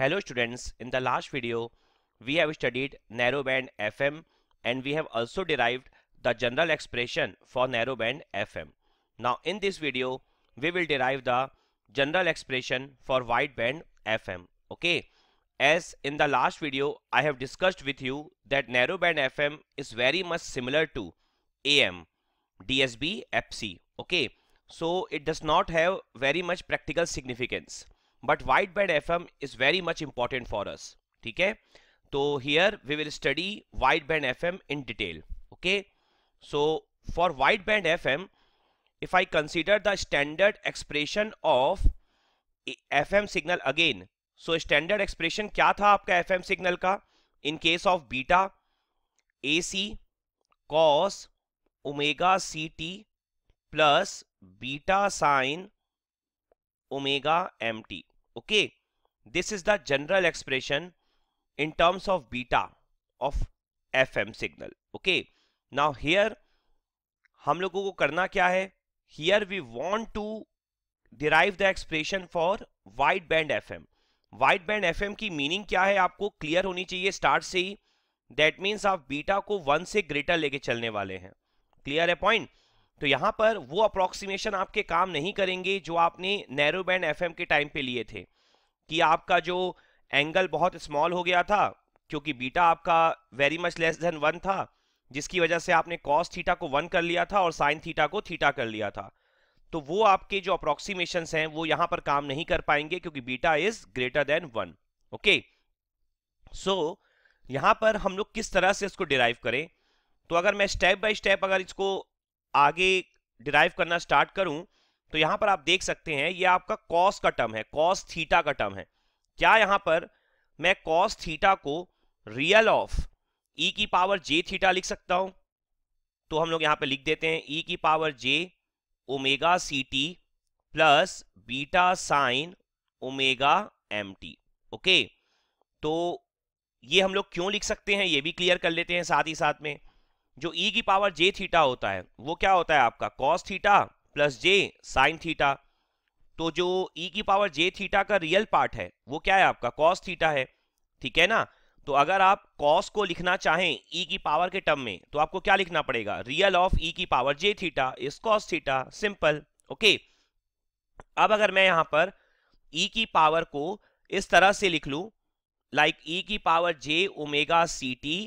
Hello students, in the last video, we have studied narrowband FM and we have also derived the general expression for narrowband FM. Now in this video, we will derive the general expression for wideband FM. Okay, as in the last video, I have discussed with you that narrowband FM is very much similar to AM, DSB, FC. Okay, so it does not have very much practical significance. But wide band F M is very much important for us ठीक है तो here we will study wide band F M in detail okay so for wide band F M if I consider the standard expression of F M signal again so standard expression क्या था आपका F M signal का in case of beta A C cos omega C T plus beta sine omega M T okay this is the general expression in terms of beta of fm signal okay now here हम लोगों को करना क्या है here we want to derive the expression for wideband fm wideband fm की meaning क्या है आपको क्लियर होनी चाहिए स्टार्ट से ही दैट मीन्स आप बीटा को वन से ग्रेटर लेके चलने वाले हैं क्लियर है पॉइंट तो यहां पर वो अप्रोक्सीमेशन आपके काम नहीं करेंगे जो आपने नैरो बैंड एफ के टाइम पे लिए थे कि आपका जो एंगल बहुत स्मॉल हो गया था क्योंकि बीटा आपका very much less than one था जिसकी वजह से आपने कॉस थीटा को वन कर लिया था और साइन थीटा को थीटा कर लिया था तो वो आपके जो अप्रोक्सीमेशन हैं वो यहां पर काम नहीं कर पाएंगे क्योंकि beta is greater than one okay so यहां पर हम लोग किस तरह से इसको डिराइव करें तो अगर मैं स्टेप बाय स्टेप अगर इसको आगे डिराइव करना स्टार्ट करूं तो यहां पर आप देख सकते हैं ये आपका कॉस का टर्म है कॉस थीटा का टर्म है क्या यहां पर मैं कॉस थीटा को रियल ऑफ ई की पावर जे थीटा लिख सकता हूं तो हम लोग यहां पे लिख देते हैं ई e की power J omega C T plus beta sine omega M T okay तो ये हम लोग क्यों लिख सकते हैं ये भी क्लियर कर लेते हैं साथ ही साथ में जो e की पावर जे थीटा होता है वो क्या होता है आपका cos theta plus J sine theta तो जो e की पावर जे थीटा का रियल पार्ट है वो क्या है आपका कॉस थीटा है ठीक है ना तो अगर आप कॉस को लिखना चाहें e की पावर के टर्म में तो आपको क्या लिखना पड़ेगा रियल ऑफ e की power J theta is cos theta simple okay अब अगर मैं यहां पर e की पावर को इस तरह से लिख लूं लाइक like e की power J omega C T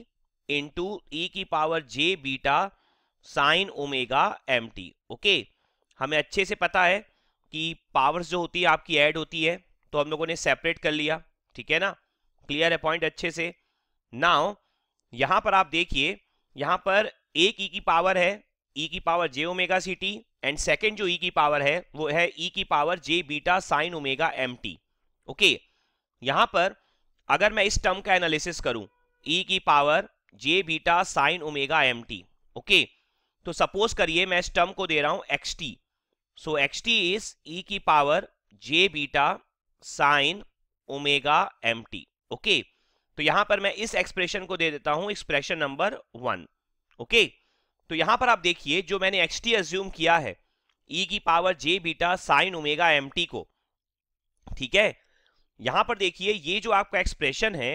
into E e की पावर जे beta sine omega M T okay हमें अच्छे से पता है कि पावर्स जो होती है आपकी ऐड होती है तो हम लोगों ने सेपरेट कर लिया ठीक है ना क्लियर है पॉइंट अच्छे से नाउ यहां पर आप देखिए यहां पर एक ई e की पावर है ई e की power J omega C T and second जो ई e की पावर है वो है ई e की पावर जे beta sine omega M T okay यहां पर अगर मैं इस टर्म का एनालिसिस करूं ई e की पावर जे beta sine omega M T okay तो सपोज करिए मैं इस टर्म को दे रहा हूं X T so X T is e की पावर जे beta sine omega M T okay तो यहां पर मैं इस एक्सप्रेशन को दे देता हूं एक्सप्रेशन नंबर वन ओके तो यहां पर आप देखिए जो मैंने एक्स टी एज्यूम किया है ई e की पावर जे beta sine omega M T को ठीक है यहां पर देखिए ये जो आपका एक्सप्रेशन है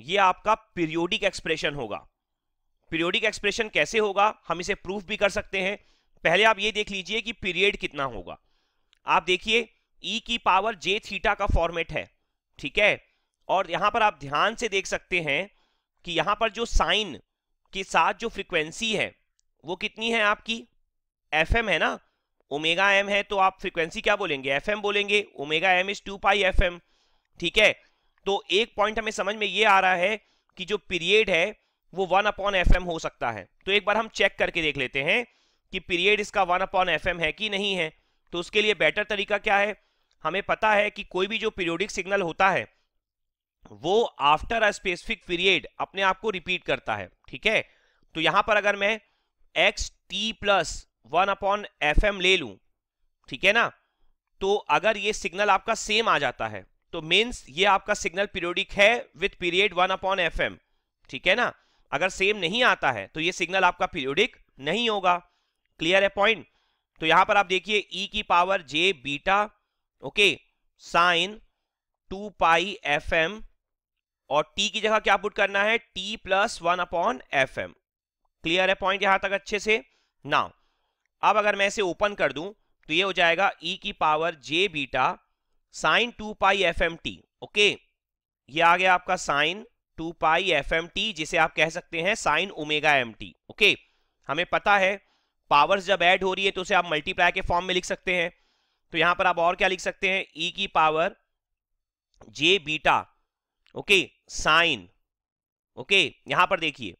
ये आपका पीरियोडिक एक्सप्रेशन होगा पीरियोडिक एक्सप्रेशन कैसे होगा हम इसे प्रूफ भी कर सकते हैं पहले आप ये देख लीजिए कि पीरियड कितना होगा आप देखिए ई e की पावर जे थीटा का फॉर्मेट है ठीक है और यहां पर आप ध्यान से देख सकते हैं कि यहां पर जो साइन के साथ जो फ्रीक्वेंसी है वो कितनी है आपकी एफ है ना ओमेगा एम है तो आप फ्रीक्वेंसी क्या बोलेंगे एफ बोलेंगे omega M is two pi F ठीक है तो एक पॉइंट हमें समझ में ये आ रहा है कि जो पीरियड है वो वन अपॉन एफ हो सकता है तो एक बार हम चेक करके देख लेते हैं कि पीरियड इसका वन अपॉन एफ है कि नहीं है तो उसके लिए बेटर तरीका क्या है हमें पता है कि कोई भी जो पीरियोडिक सिग्नल होता है वो आफ्टर अ स्पेसिफिक पीरियड अपने आप को रिपीट करता है ठीक है तो यहां पर अगर मैं X T plus one upon F ले लूं ठीक है ना तो अगर ये सिग्नल आपका सेम आ जाता है तो मीन्स ये आपका सिग्नल पीरियोडिक है with period one upon F ठीक है ना अगर सेम नहीं आता है तो ये सिग्नल आपका पीरियोडिक नहीं होगा क्लियर है पॉइंट तो यहां पर आप देखिए e की power j beta okay sine two pi F M और t की जगह क्या पुट करना है t plus one upon F M clear है पॉइंट यहां तक अच्छे से ना अब अगर मैं इसे ओपन कर दूं तो ये हो जाएगा e की power j beta sine two pi F M T okay ये आ गया आपका sine two pi F M T जिसे आप कह सकते हैं sine omega M T okay हमें पता है पावर्स जब ऐड हो रही है तो उसे आप मल्टीप्लाई के फॉर्म में लिख सकते हैं तो यहां पर आप और क्या लिख सकते हैं ई e की पावर जे बीटा ओके साइन ओके यहां पर देखिए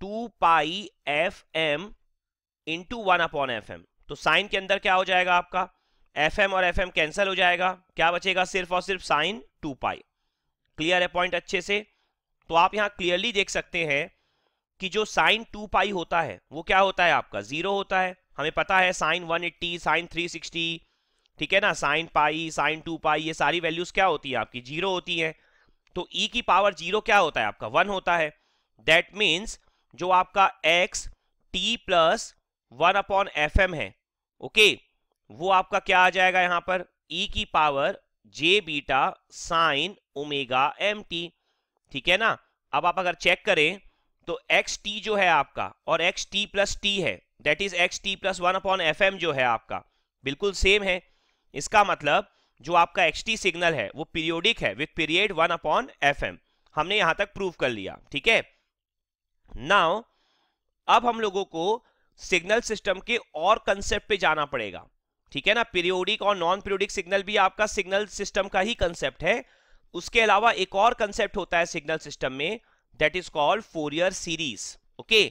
two pi F M into one upon F M तो साइन के अंदर क्या हो जाएगा आपका एफ और एफ कैंसिल हो जाएगा क्या बचेगा सिर्फ और सिर्फ साइन टू पाई क्लियर है पॉइंट अच्छे से तो आप यहाँ क्लियरली देख सकते हैं कि जो साइन टू पाई होता है वो क्या होता है आपका जीरो होता है हमें पता है sine one eighty sine three sixty ठीक है ना sine pi sine two pi ये सारी वैल्यूज क्या होती है आपकी जीरो होती है तो ई e की पावर जीरो क्या होता है आपका वन होता है दैट मीन्स जो आपका X T plus one upon F है ओके okay? वो आपका क्या आ जाएगा यहां पर e की पावर जे beta sine omega M T ठीक है ना अब आप अगर चेक करें तो एक्स टी जो है आपका और एक्स टी प्लस टी है that is x T plus one upon F m जो है आपका बिल्कुल सेम है इसका मतलब जो आपका एक्स टी सिग्नल है वो पीरियोडिक है with period one upon F m हमने यहां तक प्रूव कर लिया ठीक है नाउ अब हम लोगों को सिग्नल सिस्टम के और कंसेप्ट पे जाना पड़ेगा ठीक है ना पीरियोडिक और नॉन पीरियोडिक सिग्नल भी आपका सिग्नल सिस्टम का ही कंसेप्ट है उसके अलावा एक और कंसेप्ट होता है सिग्नल सिस्टम में that is called Fourier series okay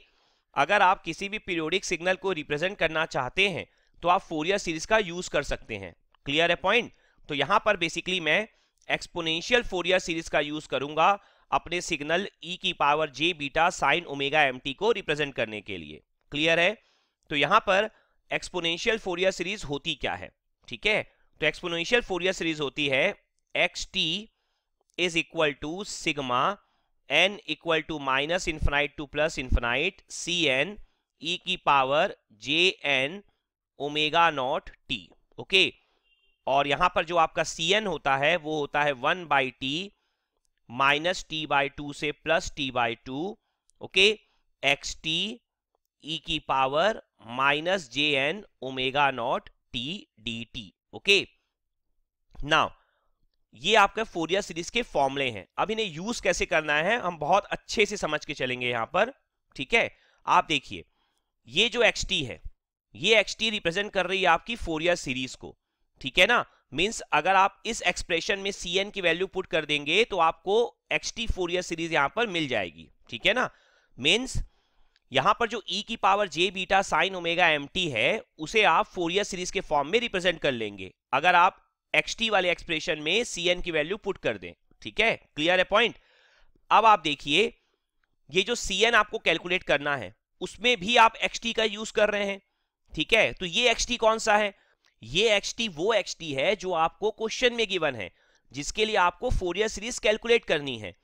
अगर आप किसी भी पीरियोडिक सिग्नल को रिप्रेजेंट करना चाहते हैं तो आप फोरियर सीरीज का यूज कर सकते हैं क्लियर है पॉइंट तो यहां पर बेसिकली मैं एक्सपोनेंशियल फोरियर सीरीज का यूज करूंगा अपने सिग्नल e की पावर जे बीटा साइन ओमेगा एम को रिप्रेजेंट करने के लिए क्लियर है तो यहां पर एक्सपोनेंशियल फोरियर सीरीज होती क्या है ठीक है तो एक्सपोनेंशियल फोरियर सीरीज होती है x T is equal to sigma N equal to minus infinite to plus infinite c N E की पावर जे N omega naught t okay और यहां पर जो आपका सी एन होता है वो होता है one by t minus t by two से plus t by two okay x t e की power minus j N omega naught t d t okay now ये आपके फोरियर सीरीज के फॉर्मुले हैं अब इन्हें यूज कैसे करना है हम बहुत अच्छे से समझ के चलेंगे यहां पर ठीक है आप देखिए ये जो एक्स टी है ये एक्स टी रिप्रेजेंट कर रही है आपकी फोरियर सीरीज को ठीक है ना मीन्स अगर आप इस एक्सप्रेशन में सी एन की वैल्यू पुट कर देंगे तो आपको एक्स टी फोरिया सीरीज यहां पर मिल जाएगी ठीक है ना मीन्स यहां पर जो e की power j beta sine omega m है उसे आप फोरियर सीरीज के फॉर्म में रिप्रेजेंट कर लेंगे अगर आप एक्स वाले एक्सप्रेशन में सी की वैल्यू पुट कर दें ठीक है क्लियर है पॉइंट अब आप देखिए ये जो सी आपको कैलकुलेट करना है उसमें भी आप एक्स का यूज कर रहे हैं ठीक है तो ये एक्स कौन सा है ये एक्स वो एक्स है जो आपको क्वेश्चन में गिवन है जिसके लिए आपको फोरियर सीरीज कैलकुलेट करनी है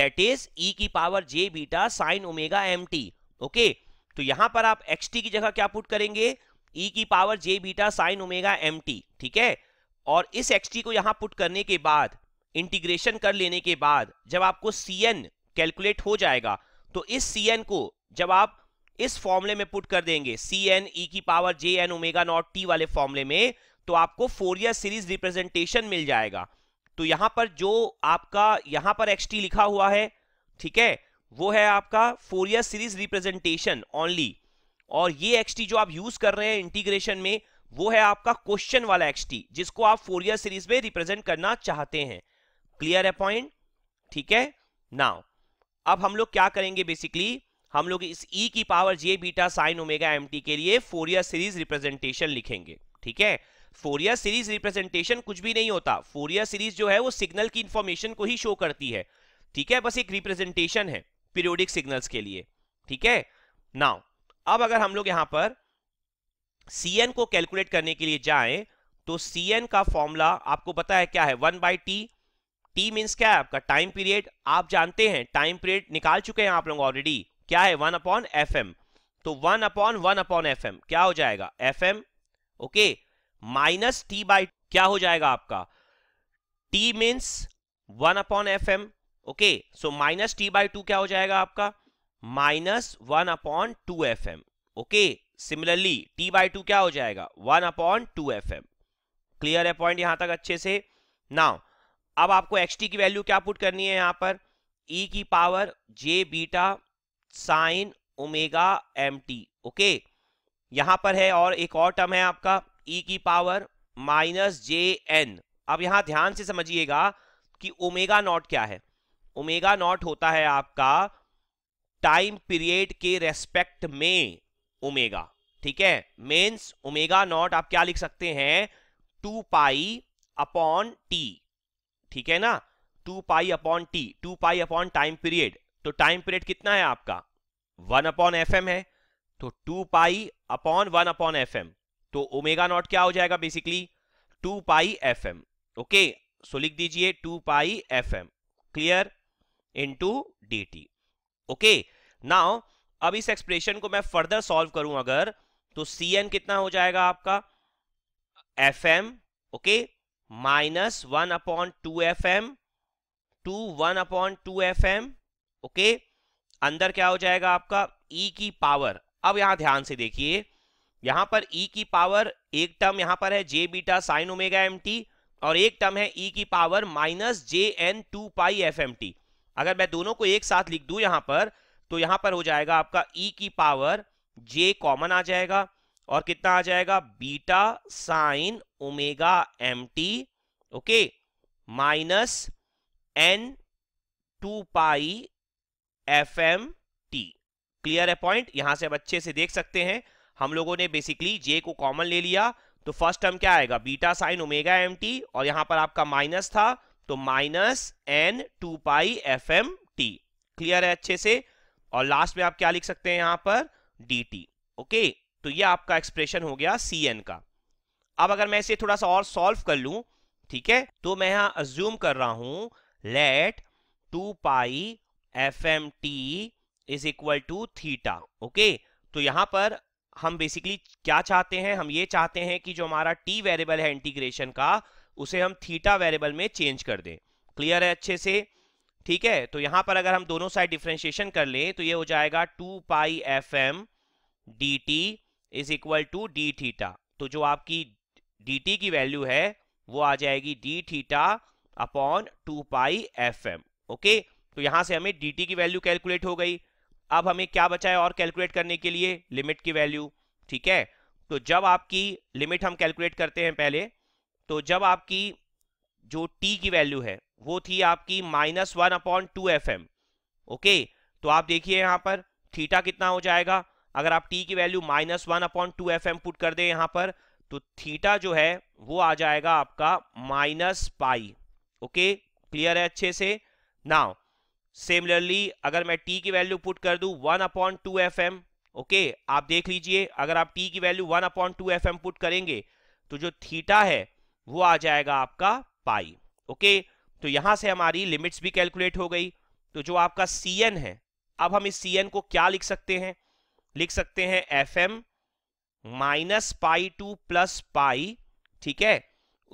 दैट इज ई की पावर जे beta sine omega M T okay तो यहां पर आप एक्स की जगह क्या पुट करेंगे ई e की पावर जे बीटा साइन ओमेगा एम ठीक है और इस एक्स को यहां पुट करने के बाद इंटीग्रेशन कर लेने के बाद जब आपको सी कैलकुलेट हो जाएगा तो इस सी को जब आप इस फॉर्मुले में पुट कर देंगे सी एन ई की पावर जे एन ओमेगा नॉट टी वाले फॉर्मुले में तो आपको फोरियर सीरीज रिप्रेजेंटेशन मिल जाएगा तो यहां पर जो आपका यहां पर एक्स लिखा हुआ है ठीक है वो है आपका फोरियर सीरीज रिप्रेजेंटेशन ओनली और ये एक्सटी जो आप यूज कर रहे हैं इंटीग्रेशन में वो है आपका क्वेश्चन वाला एक्सटी जिसको आप फोरियर सीरीज में रिप्रेजेंट करना चाहते हैं क्लियर है पॉइंट ठीक है नाउ अब हम लोग क्या करेंगे बेसिकली हम लोग इस e की पावर जे बीटा साइन ओमेगा एम के लिए फोरियर सीरीज रिप्रेजेंटेशन लिखेंगे ठीक है फोरियर सीरीज रिप्रेजेंटेशन कुछ भी नहीं होता फोरियर सीरीज जो है वो सिग्नल की इंफॉर्मेशन को ही शो करती है ठीक है बस एक रिप्रेजेंटेशन है पीरियोडिक सिग्नल्स के लिए ठीक है नाउ अब अगर हम लोग यहां पर cn को कैलकुलेट करने के लिए जाएं तो cn का फॉर्मूला आपको पता है क्या है one by t t means क्या है आपका टाइम पीरियड आप जानते हैं टाइम पीरियड निकाल चुके हैं आप लोग ऑलरेडी क्या है वन अपॉन एफ एम तो one upon one upon F M क्या हो जाएगा f M okay minus t by क्या हो जाएगा आपका t means one upon F M okay so minus t by two क्या हो जाएगा आपका minus one upon two F M okay similarly t by two क्या हो जाएगा one upon two F M clear है पॉइंट यहां तक अच्छे से नाउ अब आपको एक्स टी की वैल्यू क्या पुट करनी है यहां पर ई e की पावर जे beta sine omega M T okay यहां पर है और एक और टर्म है आपका ई e की पावर माइनस जे एन अब यहां ध्यान से समझिएगा कि ओमेगा नॉट क्या है ओमेगा नॉट होता है आपका टाइम पीरियड के रेस्पेक्ट में ओमेगा ठीक है मेंस ओमेगा नॉट आप क्या लिख सकते हैं टू पाई अपॉन टी ठीक है ना two pi upon t two pi upon time period तो टाइम पीरियड कितना है आपका वन अपॉन एफ है तो two pi upon one upon f तो ओमेगा नॉट क्या हो जाएगा basically two pi f okay so लिख दीजिए two pi f clear into d t okay now अब इस एक्सप्रेशन को मैं फर्दर सॉल्व करूं अगर तो सी एन कितना हो जाएगा आपका F M okay minus one upon two F m to one upon two F M okay अंदर क्या हो जाएगा आपका ई e की पावर अब यहां ध्यान से देखिए यहां पर ई e की पावर एक टर्म यहां पर है j beta sine omega M t और एक टर्म है ई e की power minus j n two pi F M t अगर मैं दोनों को एक साथ लिख दू यहां पर तो यहां पर हो जाएगा आपका e की पावर j कॉमन आ जाएगा और कितना आ जाएगा beta sine omega M T okay minus n two pi F M t clear है पॉइंट यहां से आप अच्छे से देख सकते हैं हम लोगों ने बेसिकली जे को कॉमन ले लिया तो फर्स्ट टर्म क्या आएगा beta sine omega M t और यहां पर आपका माइनस था तो minus n two pi F M t clear है अच्छे से और लास्ट में आप क्या लिख सकते हैं यहां पर डी टी ओके तो ये आपका एक्सप्रेशन हो गया सी एन का अब अगर मैं इसे थोड़ा सा और सॉल्व कर लू ठीक है तो मैं यहां अज्यूम कर रहा हूं let two pi F M t is equal to theta okay तो यहां पर हम बेसिकली क्या चाहते हैं हम ये चाहते हैं कि जो हमारा टी वेरिएबल है इंटीग्रेशन का उसे हम थीटा वेरिएबल में चेंज कर दें क्लियर है अच्छे से ठीक है तो यहां पर अगर हम दोनों साइड डिफ्रेंशिएशन कर लें तो ये हो जाएगा two pi F m d t is equal to d theta तो जो आपकी डी टी की वैल्यू है वो आ जाएगी d theta upon two pi F M okay तो यहां से हमें डी टी की वैल्यू कैलकुलेट हो गई अब हमें क्या बचा है और कैलकुलेट करने के लिए लिमिट की वैल्यू ठीक है तो जब आपकी लिमिट हम कैलकुलेट करते हैं पहले तो जब आपकी जो टी की वैल्यू है वो थी आपकी minus one upon two F M okay तो आप देखिए यहां पर थीटा कितना हो जाएगा अगर आप टी की value minus one upon two F m put कर दें यहां पर तो थीटा जो है वो आ जाएगा आपका माइनस पाई ओके क्लियर है अच्छे से नाउ सिमिलरली अगर मैं टी की वैल्यू पुट कर दू one upon two F M okay आप देख लीजिए अगर आप टी की value one upon two F m put करेंगे तो जो थीटा है वो आ जाएगा आपका पाई ओके तो यहां से हमारी लिमिट्स भी कैलकुलेट हो गई तो जो आपका सी एन है अब हम इस सी एन को क्या लिख सकते हैं लिख सकते हैं f M minus pi to plus pi ठीक है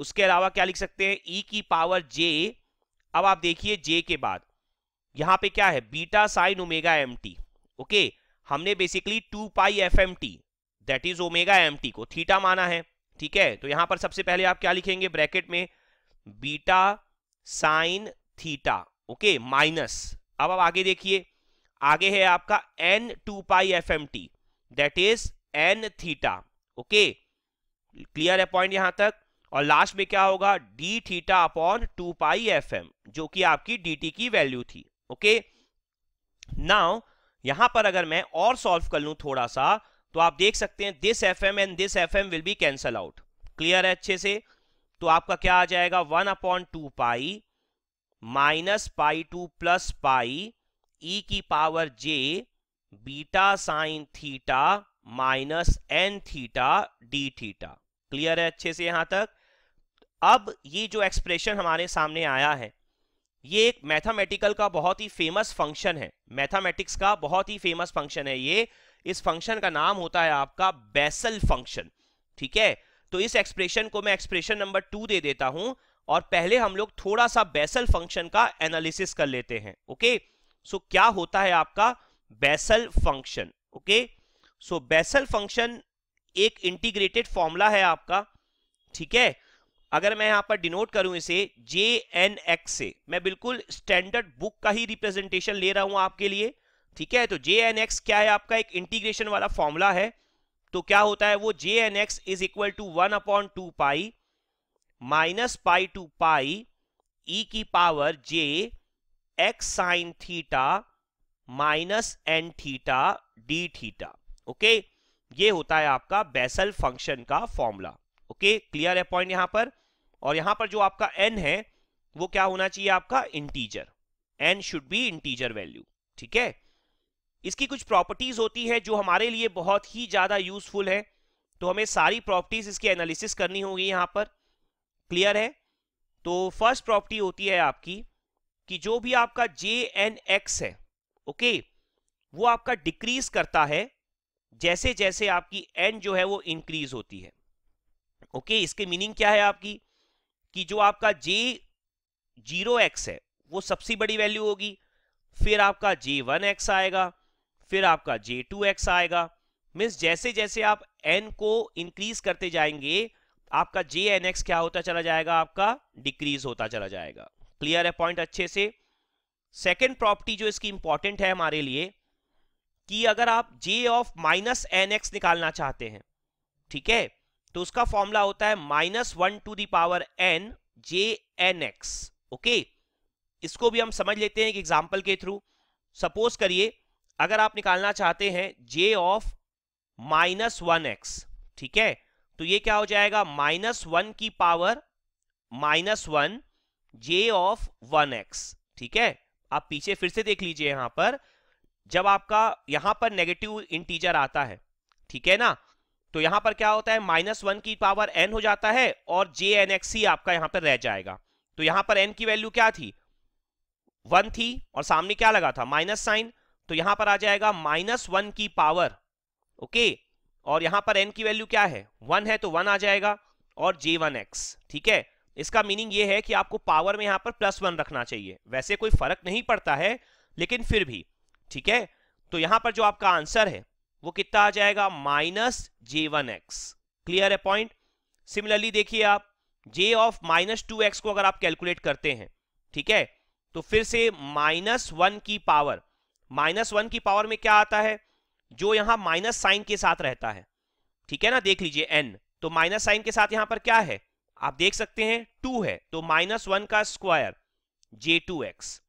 उसके अलावा क्या लिख सकते हैं ई e की पावर जे अब आप देखिए जे के बाद यहां पे क्या है beta sine omega M T okay हमने basically two pi F M t that is omega M T को थीटा माना है ठीक है तो यहां पर सबसे पहले आप क्या लिखेंगे ब्रैकेट में beta sine theta okay minus अब आप आगे देखिए आगे है आपका n two pi F M t that is n theta okay clear है पॉइंट यहां तक और लास्ट में क्या होगा d theta upon two pi F m जो कि आपकी डी टी की वैल्यू थी ओके नाउ यहां पर अगर मैं और सॉल्व कर लूं थोड़ा सा तो आप देख सकते हैं this f M and this f m will be cancel out clear है अच्छे से तो आपका क्या आ जाएगा one upon two pi minus pi to plus pi e की पावर जे beta sine theta minus N theta D theta clear है अच्छे से यहां तक अब ये जो एक्सप्रेशन हमारे सामने आया है ये एक मैथमेटिकल का बहुत ही फेमस फंक्शन है मैथमेटिक्स का बहुत ही फेमस फंक्शन है ये इस फंक्शन का नाम होता है आपका बेसल फंक्शन ठीक है तो इस एक्सप्रेशन को मैं एक्सप्रेशन नंबर टू दे देता हूं और पहले हम लोग थोड़ा सा बेसल फंक्शन का एनालिसिस कर लेते हैं ओके सो so, क्या होता है आपका Bessel function okay so Bessel function एक इंटीग्रेटेड फॉर्मूला है आपका ठीक है अगर मैं यहां पर डिनोट करूं इसे जे एन एक्स से मैं बिल्कुल स्टैंडर्ड बुक का ही रिप्रेजेंटेशन ले रहा हूं आपके लिए ठीक है तो जे एन एक्स क्या है आपका एक इंटीग्रेशन वाला फॉर्मूला है तो क्या होता है वो j N x is equal to one upon two pi minus pi to pi e की power j x sine theta minus N theta D theta okay ये होता है आपका बेसल फंक्शन का फॉर्मूला ओके क्लियर है point यहां पर और यहां पर जो आपका एन है वो क्या होना चाहिए आपका integer n should be integer value ठीक है इसकी कुछ प्रॉपर्टीज होती है जो हमारे लिए बहुत ही ज्यादा यूजफुल है तो हमें सारी प्रॉपर्टीज इसकी एनालिसिस करनी होगी यहाँ पर क्लियर है तो फर्स्ट प्रॉपर्टी होती है आपकी कि जो भी आपका जे एन एक्स है ओके वो आपका डिक्रीज करता है जैसे जैसे आपकी एन जो है वो इंक्रीज होती है ओके इसके मीनिंग क्या है आपकी कि जो आपका जे जीरो एक्स है वो सबसे बड़ी वैल्यू होगी फिर आपका जे वन एक्स आएगा फिर आपका जे टू एक्स आएगा मीन्स जैसे जैसे आप एन को इंक्रीज करते जाएंगे आपका जे एन एक्स क्या होता चला जाएगा आपका डिक्रीज होता चला जाएगा क्लियर है पॉइंट अच्छे से सेकेंड प्रॉपर्टी जो इसकी इंपॉर्टेंट है हमारे लिए कि अगर आप j of minus n x निकालना चाहते हैं ठीक है तो उसका फॉर्मूला होता है minus one to the power n j N x okay इसको भी हम समझ लेते हैं एक एग्जाम्पल के थ्रू सपोज करिए अगर आप निकालना चाहते हैं j of minus one x ठीक है तो ये क्या हो जाएगा माइनस वन की power minus one j of one x ठीक है आप पीछे फिर से देख लीजिए यहां पर जब आपका यहां पर नेगेटिव इंटीजर आता है ठीक है ना तो यहां पर क्या होता है माइनस वन की पावर एन हो जाता है और जे एन एक्स ही आपका यहां पर रह जाएगा तो यहां पर एन की वैल्यू क्या थी वन थी और सामने क्या लगा था माइनस साइन तो यहां पर आ जाएगा माइनस वन की पावर ओके और यहां पर एन की वैल्यू क्या है वन है तो वन आ जाएगा और जे वन एक्स ठीक है इसका मीनिंग ये है कि आपको पावर में यहां पर प्लस वन रखना चाहिए वैसे कोई फर्क नहीं पड़ता है लेकिन फिर भी ठीक है तो यहां पर जो आपका आंसर है वो कितना आ जाएगा माइनस जे वन एक्स क्लियर है पॉइंट सिमिलरली देखिए आप j of minus two x को अगर आप कैलकुलेट करते हैं ठीक है तो फिर से माइनस वन की पावर माइनस वन की पावर में क्या आता है जो यहां माइनस साइन के साथ रहता है ठीक है ना देख लीजिए एन तो माइनस साइन के साथ यहां पर क्या है आप देख सकते हैं टू है तो माइनस वन का स्क्वायर जे टू एक्स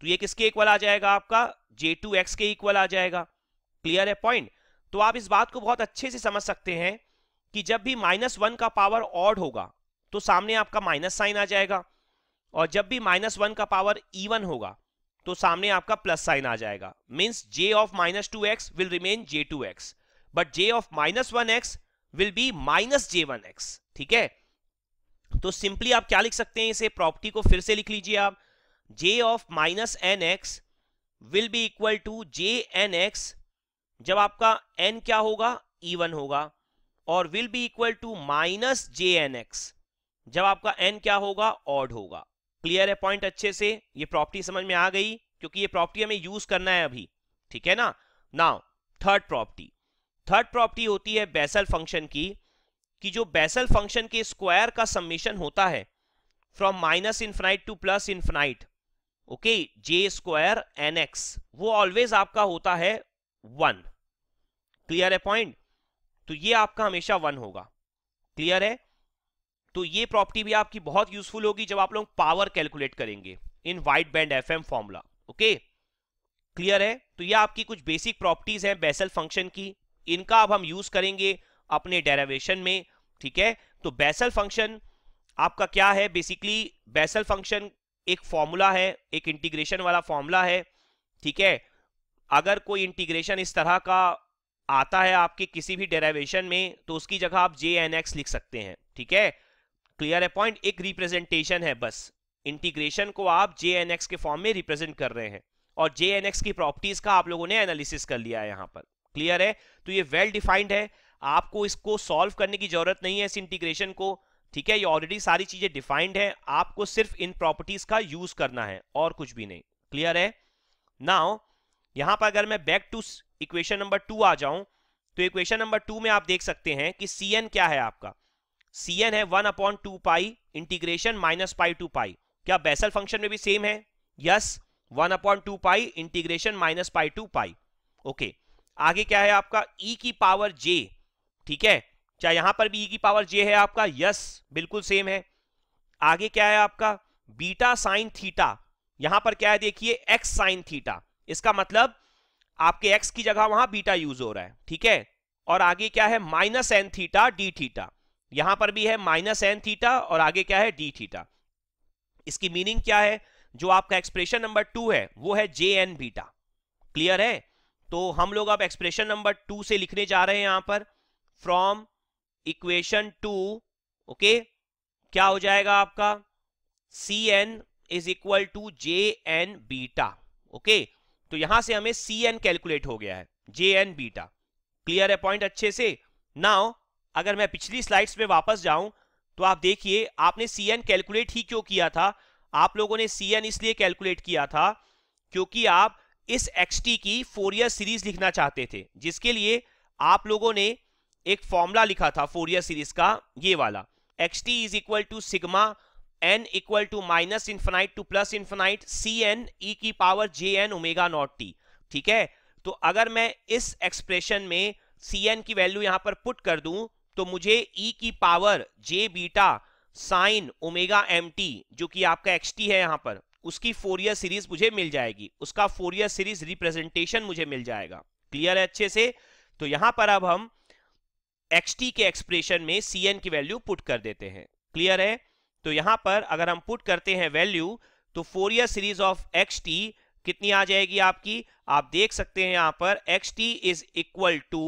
तो ये किसके इक्वल आ जाएगा आपका जे टू एक्स के इक्वल आ जाएगा क्लियर है पॉइंट तो आप इस बात को बहुत अच्छे से समझ सकते हैं कि जब भी माइनस वन का पावर ऑड होगा तो सामने आपका माइनस साइन आ जाएगा और जब भी माइनस वन का पावर इवन होगा तो सामने आपका प्लस साइन आ जाएगा means j of minus two x will remain j two x but j of minus one x will be minus J one x ठीक है तो सिंपली आप क्या लिख सकते हैं इसे प्रॉपर्टी को फिर से लिख लीजिए आप j of minus n x will be equal to J N x जब आपका एन क्या होगा इवन e होगा और will be equal to minus j N x जब आपका एन क्या होगा ऑड होगा क्लियर है पॉइंट अच्छे से ये प्रॉपर्टी समझ में आ गई क्योंकि ये प्रॉपर्टी हमें यूज करना है अभी ठीक है ना now third property third property होती है बेसल फंक्शन की कि जो बेसल फंक्शन के स्क्वायर का सम्मिशन होता है from minus infinite to plus infinite okay j square n x वो ऑलवेज आपका होता है वन क्लियर है पॉइंट तो ये आपका हमेशा वन होगा क्लियर है तो ये प्रॉपर्टी भी आपकी बहुत यूजफुल होगी जब आप लोग पावर कैलकुलेट करेंगे in wide band F M formula okay clear है तो ये आपकी कुछ बेसिक प्रॉपर्टीज हैं बेसल फंक्शन की इनका अब हम यूज करेंगे अपने डेरेवेशन में ठीक है तो बेसल फंक्शन आपका क्या है बेसिकली बेसल फंक्शन एक फॉर्मूला है एक इंटीग्रेशन वाला फॉर्मूला है ठीक है अगर कोई इंटीग्रेशन इस तरह का आता है आपके किसी भी डेरेवेशन में तो उसकी जगह आप जे एन एक्स लिख सकते हैं ठीक है क्लियर है पॉइंट एक रिप्रेजेंटेशन है बस इंटीग्रेशन को आप जे एन एक्स के फॉर्म में रिप्रेजेंट कर रहे हैं और जे एन एक्स की प्रॉपर्टीज का आप लोगों ने एनालिसिस कर लिया है यहां पर क्लियर है तो ये वेल well डिफाइंड है आपको इसको सॉल्व करने की जरूरत नहीं है इस इंटीग्रेशन को ठीक है ये ऑलरेडी सारी चीजें डिफाइंड है आपको सिर्फ इन प्रॉपर्टीज का यूज करना है और कुछ भी नहीं क्लियर है नाउ यहां पर अगर मैं back to equation number two आ जाऊं तो इक्वेशन नंबर टू में आप देख सकते हैं कि सी एन क्या है आपका सी एन है one upon two pi integration minus pi to pi क्या बेसल फंक्शन में भी सेम है yes one upon two pi integration minus pi to pi okay आगे क्या है आपका e की पावर j ठीक है चाहे यहां पर भी e की पावर j है आपका यस बिल्कुल सेम है आगे क्या है आपका बीटा साइन थीटा यहां पर क्या है देखिए एक्स साइन थीटा इसका मतलब आपके एक्स की जगह वहां बीटा यूज हो रहा है ठीक है और आगे क्या है minus N theta D theta यहां पर भी है माइनस एन थीटा और आगे क्या है डी थीटा इसकी मीनिंग क्या है जो आपका एक्सप्रेशन नंबर टू है वो है जे एन बीटा क्लियर है तो हम लोग अब एक्सप्रेशन नंबर टू से लिखने जा रहे हैं यहां पर फ्रॉम इक्वेशन टू ओके क्या हो जाएगा आपका C N is equal to J N beta okay तो यहां से हमें सी एन कैलकुलेट हो गया है जे एन बीटा क्लियर है पॉइंट अच्छे से नाउ अगर मैं पिछली स्लाइड्स में वापस जाऊं तो आप देखिए आपने सी एन कैलकुलेट ही क्यों किया था आप लोगों ने सी एन इसलिए कैलकुलेट किया था क्योंकि आप इस एक्स टी की फोरियर सीरीज लिखना चाहते थे जिसके लिए आप लोगों ने एक फॉर्मूला लिखा था फोरियर सीरीज का ये वाला X T is equal to sigma N equal to minus infinite to plus infinite C N E की पावर जे एन ओमेगा नॉट टी ठीक है तो अगर मैं इस एक्सप्रेशन में सी एन की वैल्यू यहां पर पुट कर दूं तो मुझे e की power j beta sine omega M T जो कि आपका एक्स टी है यहां पर उसकी फोर ईयर सीरीज मुझे मिल जाएगी उसका ईयर सीरीज रिप्रेजेंटेशन मुझे मिल जाएगा क्लियर है अच्छे से तो यहां पर अब हम एक्स टी के एक्सप्रेशन में सी एन की वैल्यू पुट कर देते हैं क्लियर है तो यहां पर अगर हम पुट करते हैं वैल्यू तो ईयर सीरीज ऑफ एक्स टी कितनी आ जाएगी आपकी आप देख सकते हैं यहां पर X T is equal to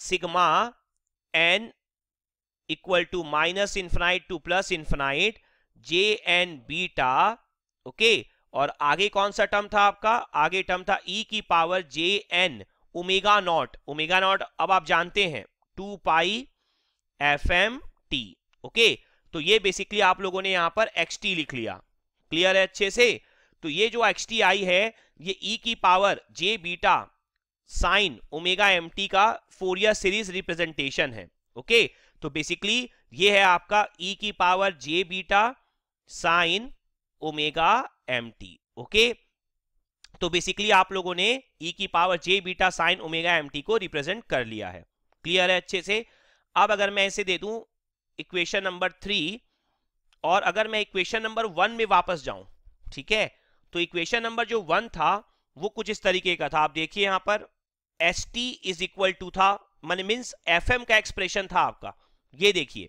sigma N equal to minus infinite to plus infinite J N beta okay और आगे कौन सा टर्म था आपका आगे टर्म था ई e की पावर जे N omega naught omega naught अब आप जानते हैं two pi F M T okay तो ये बेसिकली आप लोगों ने यहां पर एक्स टी लिख लिया क्लियर है अच्छे से तो ये जो एक्स टी आई है ये ई e की पावर जे बीटा साइन ओमेगा एम का फोरिया सीरीज रिप्रेजेंटेशन है ओके तो बेसिकली ये है आपका ई e की पावर जे beta sine omega M okay तो बेसिकली आप लोगों ने ई e की पावर जे बीटा साइन ओमेगा एम को रिप्रेजेंट कर लिया है क्लियर है अच्छे से अब अगर मैं इसे दे दूं इक्वेशन नंबर थ्री और अगर मैं इक्वेशन नंबर वन में वापस जाऊं ठीक है तो इक्वेशन नंबर जो वन था वो कुछ इस तरीके का था आप देखिए यहां पर S T is equal to था मैंने मीन्स एफ का एक्सप्रेशन था आपका ये देखिए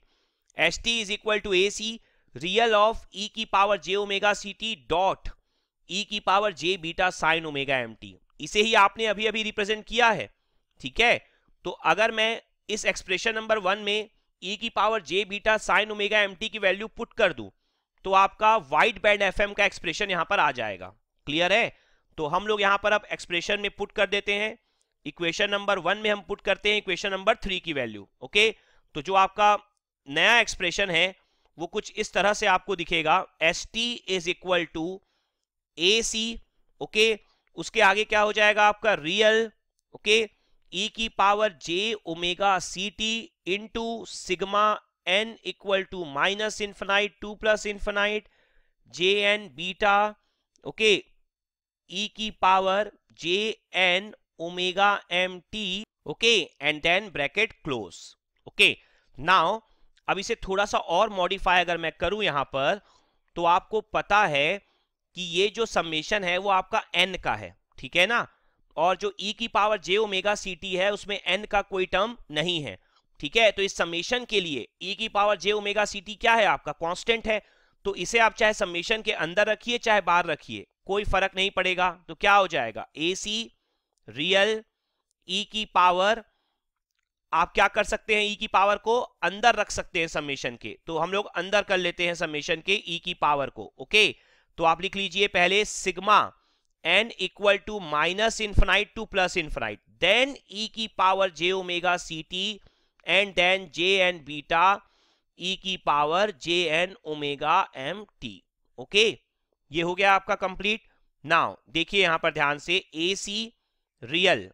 S T is equal to A C real of E की power J omega C T dot E की पावर जे beta sine omega M T इसे ही आपने अभी अभी रिप्रेजेंट किया है ठीक है तो अगर मैं इस एक्सप्रेशन नंबर वन में e की power j beta sine omega M T की वैल्यू पुट कर दूं तो आपका वाइड बैंड एफ का एक्सप्रेशन यहां पर आ जाएगा क्लियर है तो हम लोग यहां पर अब एक्सप्रेशन में पुट कर देते हैं इक्वेशन नंबर वन में हम पुट करते हैं इक्वेशन नंबर थ्री की वैल्यू ओके तो जो आपका नया एक्सप्रेशन है वो कुछ इस तरह से आपको दिखेगा S T is equal to A C okay उसके आगे क्या हो जाएगा आपका रियल ओके ई की power J omega C T into sigma N equal to minus infinite to plus infinite J N beta okay E की power J N omega m t okay and then bracket close okay now अब इसे थोड़ा सा और modify अगर मैं करूं यहां पर तो आपको पता है कि ये जो समेशन है वो आपका n का है ठीक है ना और जो e की power j omega C T है उसमें n का कोई टर्म नहीं है ठीक है तो इस समेशन के लिए e की power j omega C T क्या है आपका कांस्टेंट है तो इसे आप चाहे समेशन के अंदर रखिए चाहे बाहर रखिए कोई फर्क नहीं पड़ेगा तो क्या हो जाएगा A C real E e की पावर आप क्या कर सकते हैं ई e की पावर को अंदर रख सकते हैं समेशन के तो हम लोग अंदर कर लेते हैं समेशन के ई e की पावर को ओके तो आप लिख लीजिए पहले sigma N equal to minus infinite to plus infinite then E की power J omega C T and then J N beta E की पावर जे N omega M T okay ये हो गया आपका कंप्लीट नाउ देखिए यहां पर ध्यान से A C real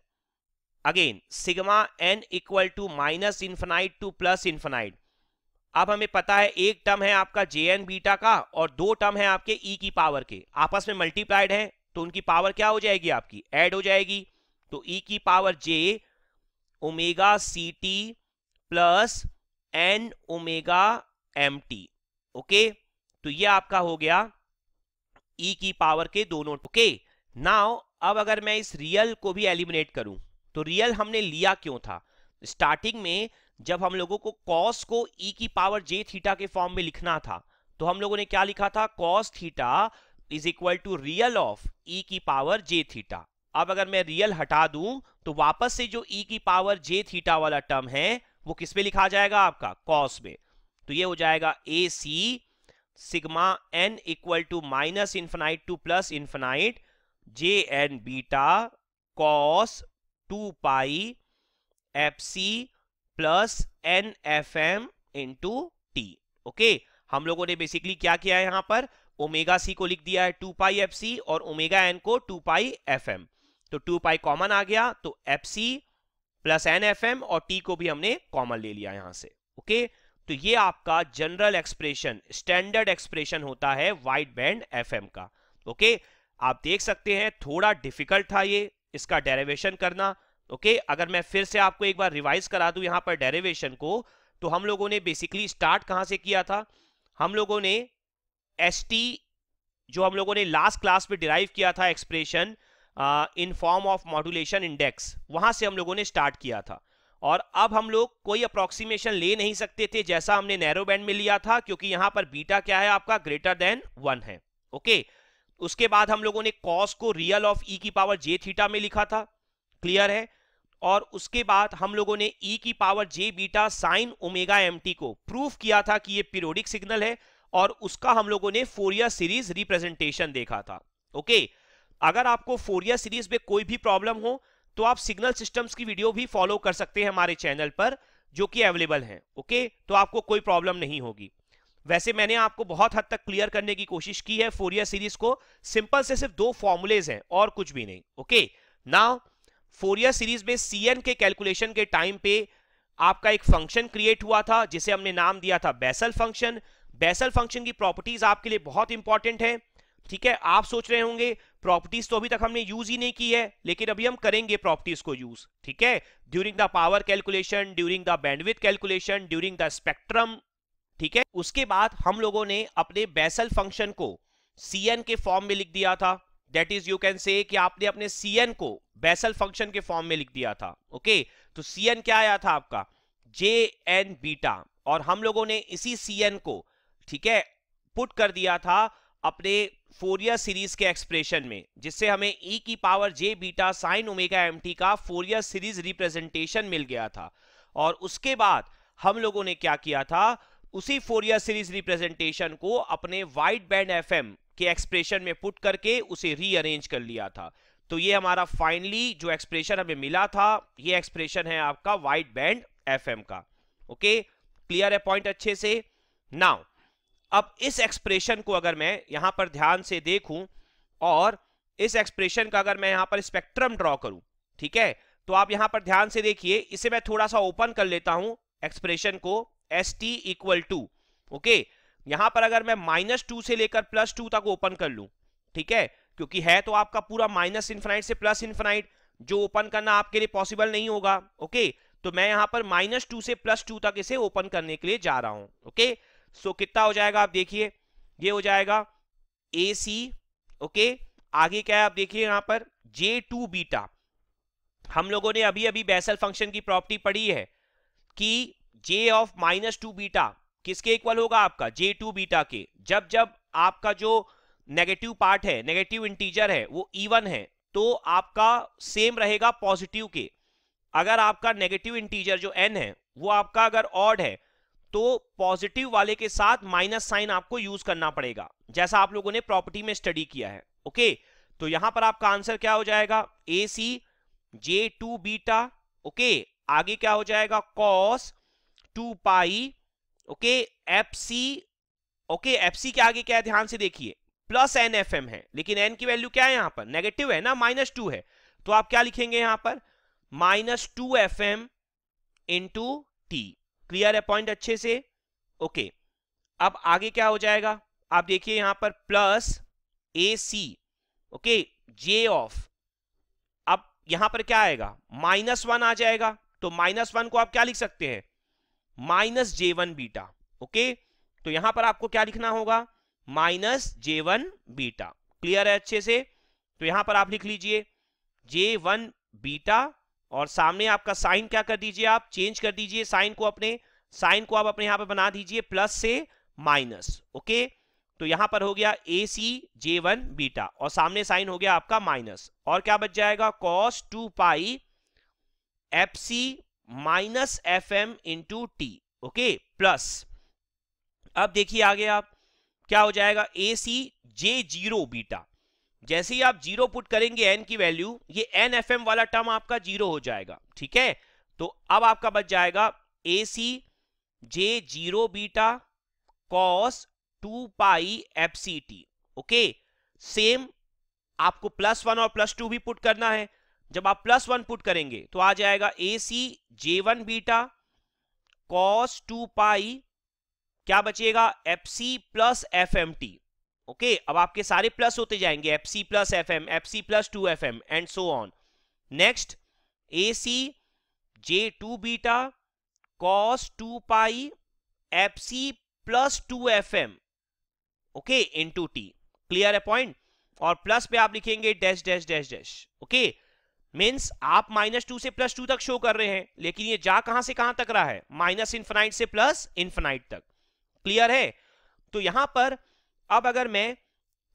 again sigma N equal to minus infinite to plus infinite अब हमें पता है एक टर्म है आपका जे एन बीटा का और दो टर्म है आपके ई e की पावर के आपस में मल्टीप्लाइड है तो उनकी पावर क्या हो जाएगी आपकी एड हो जाएगी तो ई e की power J omega C T plus N omega M T okay तो ये आपका हो गया ई e की पावर के दोनों ओके नाउ अब अगर मैं इस रियल को भी एलिमिनेट करूं तो रियल हमने लिया क्यों था स्टार्टिंग में जब हम लोगों को कॉस को ई e की पावर जे थीटा के फॉर्म में लिखना था तो हम लोगों ने क्या लिखा था cos theta is equal to real of E की पावर जे थीटा अब अगर मैं रियल हटा दूं तो वापस से जो ई e की पावर जे थीटा वाला टर्म है वो किस में लिखा जाएगा आपका कॉस में तो ये हो जाएगा A C sigma N equal to minus infinite to plus infinite J N beta cos two pi F C plus N F M into T okay हम लोगों ने बेसिकली क्या किया है यहां पर ओमेगा सी को लिख दिया है टू पाई एफ सी और ओमेगा एन को टू पाई एफ एम तो टू पाई कॉमन आ गया तो F C plus N F M और टी को भी हमने कॉमन ले लिया यहां से ओके तो ये आपका जनरल एक्सप्रेशन स्टैंडर्ड एक्सप्रेशन होता है वाइड बैंड एफ एम का ओके आप देख सकते हैं थोड़ा डिफिकल्ट था ये इसका डेरेवेशन करना ओके okay? अगर मैं फिर से आपको एक बार रिवाइज करा दूं यहां पर डेरेवेशन को तो हम लोगों ने बेसिकली स्टार्ट कहां से किया था हम लोगों ने एस जो हम लोगों ने लास्ट क्लास में डिराइव किया था expression in form of modulation index वहां से हम लोगों ने स्टार्ट किया था और अब हम लोग कोई अप्रोक्सीमेशन ले नहीं सकते थे जैसा हमने नैरो बैंड में लिया था क्योंकि यहां पर बीटा क्या है आपका ग्रेटर देन वन है ओके okay? उसके बाद हम लोगों ने कॉस को रियल ऑफ ई की पावर जे थीटा में लिखा था क्लियर है और उसके बाद हम लोगों ने ई e की पावर जे बीटा साइन ओमेगा एम को प्रूफ किया था कि ये पीरियोडिक सिग्नल है और उसका हम लोगों ने फोरिया सीरीज रिप्रेजेंटेशन देखा था ओके अगर आपको फोरिया सीरीज में कोई भी प्रॉब्लम हो तो आप सिग्नल सिस्टम्स की वीडियो भी फॉलो कर सकते हैं हमारे चैनल पर जो कि अवेलेबल है ओके तो आपको कोई प्रॉब्लम नहीं होगी वैसे मैंने आपको बहुत हद तक क्लियर करने की कोशिश की है फोरियर सीरीज को सिंपल से सिर्फ दो फॉर्मुलेज हैं और कुछ भी नहीं ओके नाउ फोरियर सीरीज में एन के कैलकुलेशन के टाइम पे आपका एक फंक्शन क्रिएट हुआ था जिसे हमने नाम दिया था बेसल फंक्शन बेसल फंक्शन की प्रॉपर्टीज आपके लिए बहुत इंपॉर्टेंट है ठीक है आप सोच रहे होंगे प्रॉपर्टीज तो अभी तक हमने यूज ही नहीं की है लेकिन अभी हम करेंगे प्रॉपर्टीज को यूज ठीक है during the power calculation during the bandwidth calculation during the spectrum ठीक है उसके बाद हम लोगों ने अपने बेसल फंक्शन को सी के फॉर्म में लिख दिया था that is you can say कि आपने अपने सी को बेसल फंक्शन के फॉर्म में लिख दिया था ओके तो सी क्या आया था आपका जे एन बीटा और हम लोगों ने इसी सी को ठीक है पुट कर दिया था अपने फोरियर सीरीज के एक्सप्रेशन में जिससे हमें e की पावर जे बीटा साइन ओमेगा एम का फोरियर सीरीज रिप्रेजेंटेशन मिल गया था और उसके बाद हम लोगों ने क्या किया था उसी फोरिया सीरीज रिप्रेजेंटेशन को अपने वाइट बैंड एफ के एक्सप्रेशन में पुट करके उसे रीअरेंज कर लिया था तो ये हमारा फाइनली जो एक्सप्रेशन हमें मिला था ये एक्सप्रेशन है आपका वाइट बैंड एफ का ओके क्लियर है पॉइंट अच्छे से नाउ अब इस एक्सप्रेशन को अगर मैं यहां पर ध्यान से देखूं और इस एक्सप्रेशन का अगर मैं यहां पर स्पेक्ट्रम ड्रॉ करूं ठीक है तो आप यहां पर ध्यान से देखिए इसे मैं थोड़ा सा ओपन कर लेता हूं एक्सप्रेशन को S T equal to okay यहां पर अगर मैं माइनस टू से लेकर प्लस टू तक ओपन कर लू ठीक है क्योंकि है तो आपका पूरा माइनस इन्फिनाइट से प्लस इन्फिनाइट जो ओपन करना आपके लिए पॉसिबल नहीं होगा ओके तो मैं यहां पर माइनस टू से प्लस टू तक इसे ओपन करने के लिए जा रहा हूं ओके सो कितना हो जाएगा आप देखिए ये हो जाएगा ए सी ओके आगे क्या है आप देखिए यहां पर जे टू बीटा हम लोगों ने अभी अभी बेसल फंक्शन की प्रॉपर्टी पढ़ी है कि J of minus two beta किसके इक्वल होगा आपका जे टू बीटा के जब जब आपका जो नेगेटिव पार्ट है नेगेटिव इंटीजर है वो इवन है तो आपका सेम रहेगा पॉजिटिव के अगर आपका नेगेटिव इंटीजर जो एन है वो आपका अगर ऑड है तो पॉजिटिव वाले के साथ माइनस साइन आपको यूज करना पड़ेगा जैसा आप लोगों ने प्रॉपर्टी में स्टडी किया है ओके तो यहां पर आपका आंसर क्या हो जाएगा A C J two beta okay आगे क्या हो जाएगा cos two pi okay F C okay F C के आगे क्या है ध्यान से देखिए प्लस एन एफ एम है लेकिन एन की वैल्यू क्या है यहां पर नेगेटिव है ना माइनस टू है तो आप क्या लिखेंगे यहां पर minus two F M into T clear है पॉइंट अच्छे से ओके okay. अब आगे क्या हो जाएगा आप देखिए यहां पर plus A C okay J of अब यहां पर क्या आएगा माइनस वन आ जाएगा तो माइनस वन को आप क्या लिख सकते हैं माइनस जे वन बीटा ओके तो यहां पर आपको क्या लिखना होगा माइनस जे वन बीटा क्लियर है अच्छे से तो यहां पर आप लिख लीजिए जे वन बीटा और सामने आपका साइन क्या कर दीजिए आप चेंज कर दीजिए साइन को अपने साइन को आप अपने यहां पर बना दीजिए प्लस से माइनस ओके तो यहां पर हो गया ए सी जे वन बीटा और सामने साइन हो गया आपका माइनस और क्या बच जाएगा cos two pi F C minus F M into T okay plus अब देखिए आगे आप क्या हो जाएगा A C J zero beta जैसे ही आप जीरो पुट करेंगे एन की वैल्यू ये एन एफ एम वाला टर्म आपका जीरो हो जाएगा ठीक है तो अब आपका बच जाएगा A C J zero beta cos two pi F C T okay same आपको प्लस वन और प्लस टू भी पुट करना है जब आप प्लस वन पुट करेंगे तो आ जाएगा A C J one beta cos two pi क्या बचेगा F C plus F M T okay अब आपके सारे प्लस होते जाएंगे F C plus F M F C plus two F M and so on next A C J two beta cos two pi F C plus two F M okay into T clear है point और plus पे आप लिखेंगे dash dash dash dash okay means आप minus two से plus two तक show कर रहे हैं लेकिन ये जा कहां से कहां तक रहा है माइनस इनफिनाइट से प्लस इनफिनाइट तक क्लियर है तो यहां पर अब अगर मैं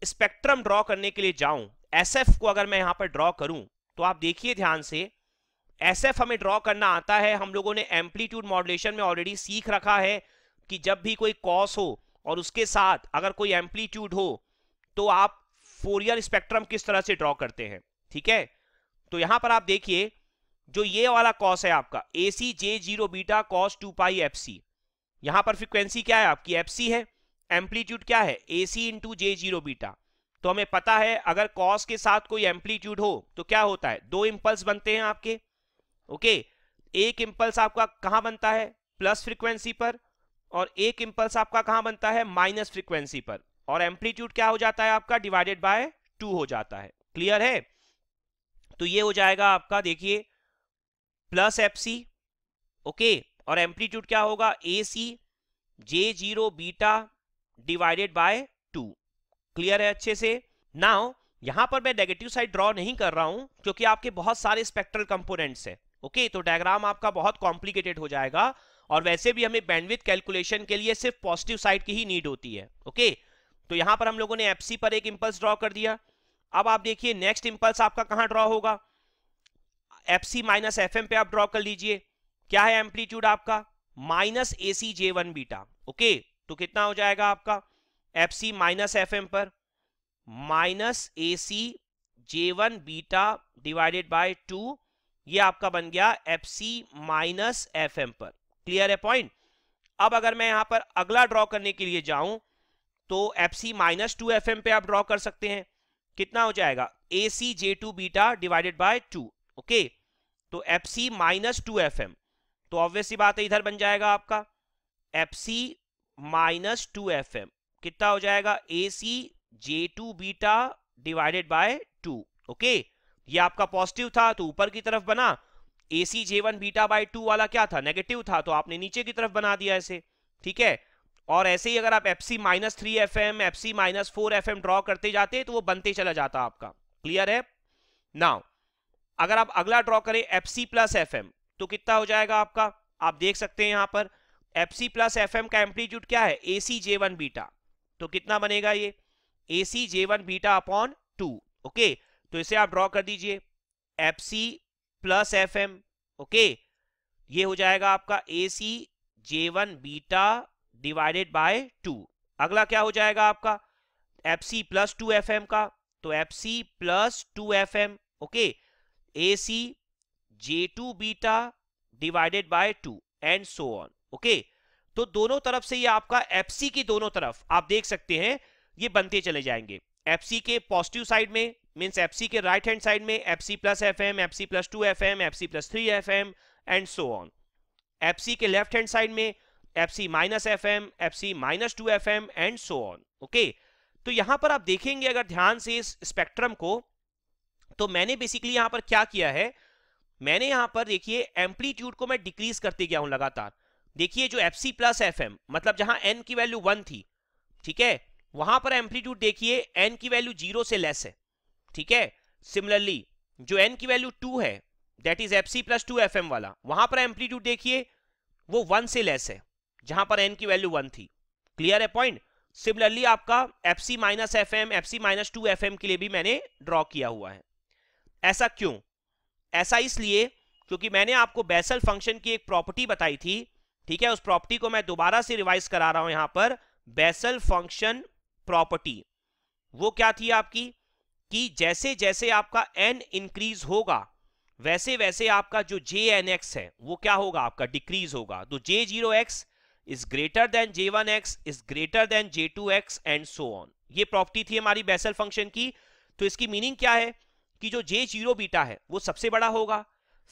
स्पेक्ट्रम ड्रॉ करने के लिए जाऊं एसएफ को अगर मैं यहां पर ड्रॉ करूं तो आप देखिए ध्यान से एफ हमें ड्रॉ करना आता है हम लोगों ने एम्पलीट्यूड मॉडुलेशन में ऑलरेडी सीख रखा है कि जब भी कोई कॉस हो और उसके साथ अगर कोई एम्पलीट्यूड हो तो आप फोरियर स्पेक्ट्रम किस तरह से ड्रॉ करते हैं ठीक है तो यहां पर आप देखिए जो ये वाला कॉस है आपका A C J zero beta cos two pi F C यहां पर फ्रिक्वेंसी क्या है आपकी एफ सी है एम्पलीट्यूड क्या है A C into J zero beta तो हमें पता है अगर कॉस के साथ कोई एम्पलीट्यूड हो तो क्या होता है दो इंपल्स बनते हैं आपके ओके एक इंपल्स आपका कहां बनता है प्लस फ्रिक्वेंसी पर और एक इंपल्स आपका कहां बनता है माइनस फ्रिक्वेंसी पर और एम्पलीट्यूड क्या हो जाता है आपका डिवाइडेड बाय टू हो जाता है क्लियर है तो ये हो जाएगा आपका देखिए प्लस एफ सी ओके और एम्पलीट्यूड क्या होगा A C J zero beta divided by two clear है अच्छे से नाउ यहां पर मैं नेगेटिव साइड ड्रॉ नहीं कर रहा हूं क्योंकि आपके बहुत सारे स्पेक्ट्रल कंपोनेंट्स हैं ओके okay, तो डायग्राम आपका बहुत कॉम्प्लिकेटेड हो जाएगा और वैसे भी हमें बैंडविथ कैलकुलेशन के लिए सिर्फ पॉजिटिव साइड की ही नीड होती है ओके okay? तो यहां पर हम लोगों ने एफसी पर एक इंपल्स ड्रॉ कर दिया अब आप देखिए नेक्स्ट इंपल्स आपका कहां ड्रॉ होगा F C minus F M पे आप ड्रॉ कर लीजिए क्या है एम्पलीट्यूड आपका minus A C J one beta okay तो कितना हो जाएगा आपका F C minus F M पर minus A C J one beta divided by two ये आपका बन गया F C minus F M पर क्लियर है पॉइंट अब अगर मैं यहां पर अगला ड्रॉ करने के लिए जाऊं तो F C minus two F M पे आप ड्रॉ कर सकते हैं कितना हो जाएगा ए तो तो C J two beta divided by two okay तो F C minus two F M तो ऑब्वियसली बात है इधर बन जाएगा आपका F C minus two F M कितना हो जाएगा A C J two beta divided by two okay ये आपका पॉजिटिव था तो ऊपर की तरफ बना A C J one beta by two वाला क्या था नेगेटिव था तो आपने नीचे की तरफ बना दिया ऐसे ठीक है और ऐसे ही अगर आप F C minus three F M F C minus four F M draw करते जाते तो वो बनते चला जाता आपका क्लियर है नाउ अगर आप अगला ड्रॉ करें F C plus F M तो कितना हो जाएगा आपका आप देख सकते हैं यहां पर F C plus F M का एम्पलीट्यूड क्या है A C J one beta तो कितना बनेगा ये A C J one beta upon two okay तो इसे आप ड्रॉ कर दीजिए F C plus F M okay ये हो जाएगा आपका A C J one beta divided by two अगला क्या हो जाएगा आपका F C plus two F M का तो F C plus two F M okay A C J two beta divided by two and so on okay तो दोनों तरफ से ये आपका एफ सी की दोनों तरफ आप देख सकते हैं ये बनते चले जाएंगे एफ सी के पॉजिटिव साइड में मीन्स एफ सी के राइट हैंड साइड में F C plus F M F C plus two F M F C plus three F M and so on F C के left hand side में C minus F M C minus two F M and so on okay तो यहां पर आप देखेंगे अगर ध्यान से इस स्पेक्ट्रम को तो मैंने बेसिकली यहां पर क्या किया है मैंने यहां पर देखिए एम्पलीट्यूड को मैं डिक्रीज करते गया हूं लगातार देखिए जो F C plus F M मतलब जहां एन की वैल्यू वन थी ठीक है वहां पर एम्पलीट्यूड देखिए एन की वैल्यू जीरो से लेस है ठीक है सिमिलरली जो एन की वैल्यू टू है that is F C plus two F M वाला वहां पर एम्पलीट्यूड देखिए वो वन से लेस है जहां पर एन की वैल्यू वन थी क्लियर है पॉइंट सिमिलरली आपका F C minus F M F C minus two F M के लिए भी मैंने ड्रॉ किया हुआ है ऐसा क्यों ऐसा इसलिए क्योंकि मैंने आपको बेसल फंक्शन की एक प्रॉपर्टी बताई थी ठीक है उस प्रॉपर्टी को मैं दोबारा से रिवाइज करा रहा हूं यहां पर बेसल फंक्शन प्रॉपर्टी वो क्या थी आपकी कि जैसे जैसे आपका एन इंक्रीज होगा वैसे वैसे आपका जो जे एन एक्स है वो क्या होगा आपका डिक्रीज होगा तो J zero X is greater than J one X is greater than J two X and so on ये प्रॉपर्टी थी हमारी बेसल फंक्शन की तो इसकी मीनिंग क्या है कि जो जे जीरो बीटा है वो सबसे बड़ा होगा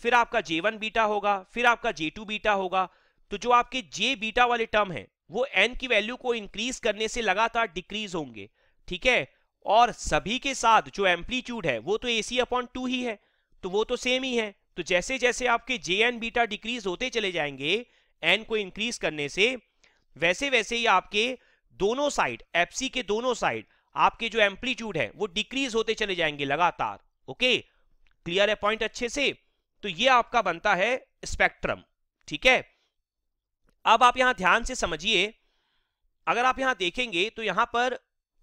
फिर आपका जे वन बीटा होगा फिर आपका जे टू बीटा होगा तो जो आपके जे बीटा वाले टर्म है वो एन की वैल्यू को इंक्रीज करने से लगातार डिक्रीज होंगे ठीक है और सभी के साथ जो एम्पलीट्यूड है वो तो ए सी अपॉन टू ही है तो वो तो सेम ही है तो जैसे जैसे आपके जे एन बीटा डिक्रीज होते चले जाएंगे एन को इंक्रीज करने से वैसे वैसे ही आपके दोनों साइड एफ के दोनों साइड आपके जो एम्पलीट्यूड है वो डिक्रीज होते चले जाएंगे लगातार ओके क्लियर है पॉइंट अच्छे से तो ये आपका बनता है स्पेक्ट्रम ठीक है अब आप यहां ध्यान से समझिए अगर आप यहां देखेंगे तो यहां पर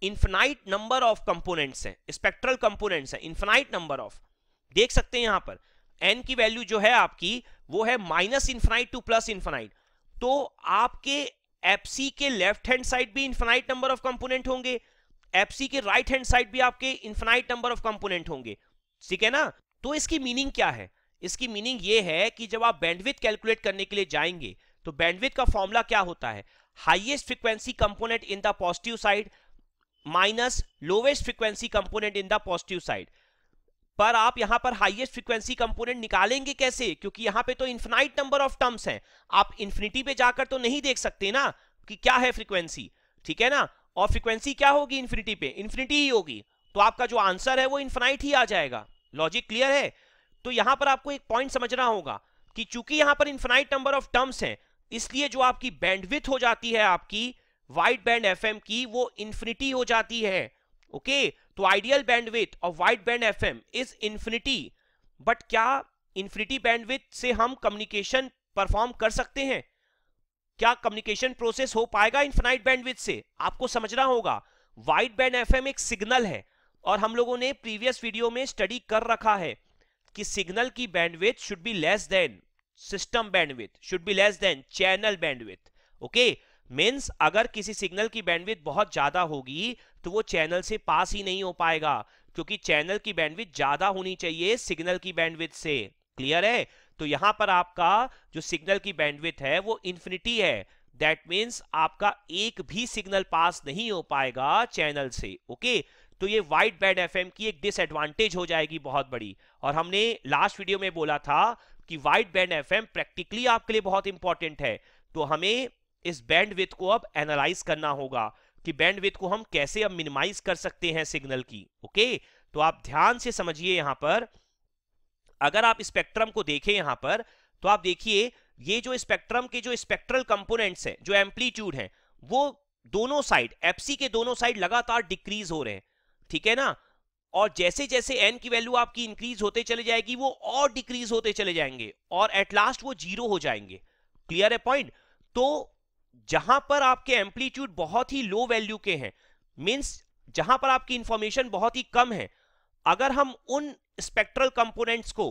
इंफिनाइट नंबर ऑफ कंपोनेंट्स हैं स्पेक्ट्रल कंपोनेंट्स हैं इन्फिनाइट नंबर ऑफ देख सकते हैं यहां पर एन की वैल्यू जो है आपकी वो है minus infinite to plus infinite तो आपके एफसी के लेफ्ट हैंड साइड भी इन्फाइट नंबर ऑफ कंपोनेंट होंगे एफसी के राइट हैंड साइड भी आपके इन्फाइट नंबर ऑफ कंपोनेंट होंगे ठीक है ना तो इसकी मीनिंग क्या है इसकी मीनिंग ये है कि जब आप बैंडविथ कैलकुलेट करने के लिए जाएंगे तो बैंडविथ का फॉर्मूला क्या होता है highest frequency component in the positive side minus lowest frequency component in the positive side पर आप यहां पर हाईएस्ट फ्रीक्वेंसी कंपोनेंट निकालेंगे कैसे क्योंकि यहां पे तो इन्फिनाइट नंबर ऑफ टर्म्स हैं आप इन्फिनिटी पे जाकर तो नहीं देख सकते ना कि क्या है फ्रीक्वेंसी ठीक है ना और फ्रीक्वेंसी क्या होगी इन्फिनिटी पे इन्फिनिटी ही होगी तो आपका जो आंसर है वो इन्फिनाइट ही आ जाएगा लॉजिक क्लियर है तो यहां पर आपको एक पॉइंट समझना होगा कि चूंकि यहां पर इन्फिनाइट नंबर ऑफ टर्म्स हैं इसलिए जो आपकी बैंडविथ हो जाती है आपकी वाइड बैंड एफ की वो इन्फिनिटी हो जाती है ओके okay? तो ideal bandwidth of wide band F M is infinity but क्या इन्फिनिटी बैंडविथ से हम कम्युनिकेशन परफॉर्म कर सकते हैं क्या कम्युनिकेशन प्रोसेस हो पाएगा इन्फिनाइट बैंडविथ से आपको समझना होगा वाइड बैंड एफ एक सिग्नल है और हम लोगों ने प्रीवियस वीडियो में स्टडी कर रखा है कि सिग्नल की bandwidth should be less than system bandwidth should be less than channel bandwidth okay means अगर किसी सिग्नल की बैंडविथ बहुत ज्यादा होगी तो वो चैनल से पास ही नहीं हो पाएगा क्योंकि चैनल की बैंडविथ ज्यादा होनी चाहिए सिग्नल की बैंडविथ से क्लियर है तो यहां पर आपका जो सिग्नल की बैंडविथ है वो इंफिनिटी है दैट मीन्स आपका एक भी सिग्नल पास नहीं हो पाएगा चैनल से ओके तो ये वाइट बैंड एफ की एक डिसएडवांटेज हो जाएगी बहुत बड़ी और हमने लास्ट वीडियो में बोला था कि वाइट बैंड एफ प्रैक्टिकली आपके लिए बहुत इंपॉर्टेंट है तो हमें इस बैंड को अब एनालाइज करना होगा कि बैंडविथ को हम कैसे अब मिनिमाइज कर सकते हैं सिग्नल की ओके तो आप ध्यान से समझिए यहां पर अगर आप स्पेक्ट्रम को देखें यहां पर तो आप देखिए ये जो स्पेक्ट्रम के जो स्पेक्ट्रल कंपोनेंट्स हैं जो एम्पलीट्यूड हैं वो दोनों साइड एफसी के दोनों साइड लगातार डिक्रीज हो रहे हैं ठीक है ना और जैसे जैसे एन की वैल्यू आपकी इंक्रीज होते चले जाएगी वो और डिक्रीज होते चले जाएंगे और एट लास्ट वो जीरो हो जाएंगे क्लियर है पॉइंट तो जहां पर आपके एम्पलीट्यूड बहुत ही लो वैल्यू के हैं मीन्स जहां पर आपकी इंफॉर्मेशन बहुत ही कम है अगर हम उन स्पेक्ट्रल कंपोनेंट्स को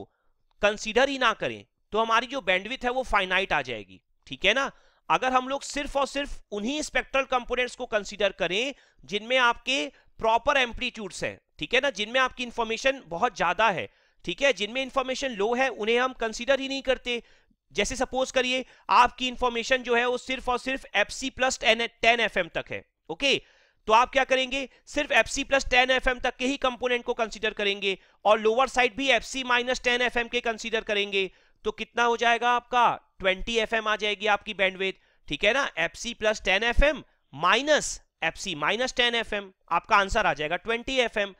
कंसीडर ही ना करें तो हमारी जो बैंडविथ है वो फाइनाइट आ जाएगी ठीक है ना अगर हम लोग सिर्फ और सिर्फ उन्हीं स्पेक्ट्रल कंपोनेंट्स को कंसीडर करें जिनमें आपके प्रॉपर एम्पलीट्यूड्स हैं ठीक है ना जिनमें आपकी इंफॉर्मेशन बहुत ज्यादा है ठीक है जिनमें इंफॉर्मेशन लो है उन्हें हम कंसीडर ही नहीं करते जैसे सपोज करिए आपकी इंफॉर्मेशन जो है वो सिर्फ और सिर्फ F C plus ten F तक है ओके तो आप क्या करेंगे सिर्फ F C plus ten F तक के ही कंपोनेंट को कंसीडर करेंगे और लोअर साइड भी F C minus ten F के कंसीडर करेंगे तो कितना हो जाएगा आपका ट्वेंटी एफ आ जाएगी आपकी बैंडवेथ ठीक है ना F C plus ten F M minus F C minus ten F M आपका आंसर आ जाएगा ट्वेंटी एफ एम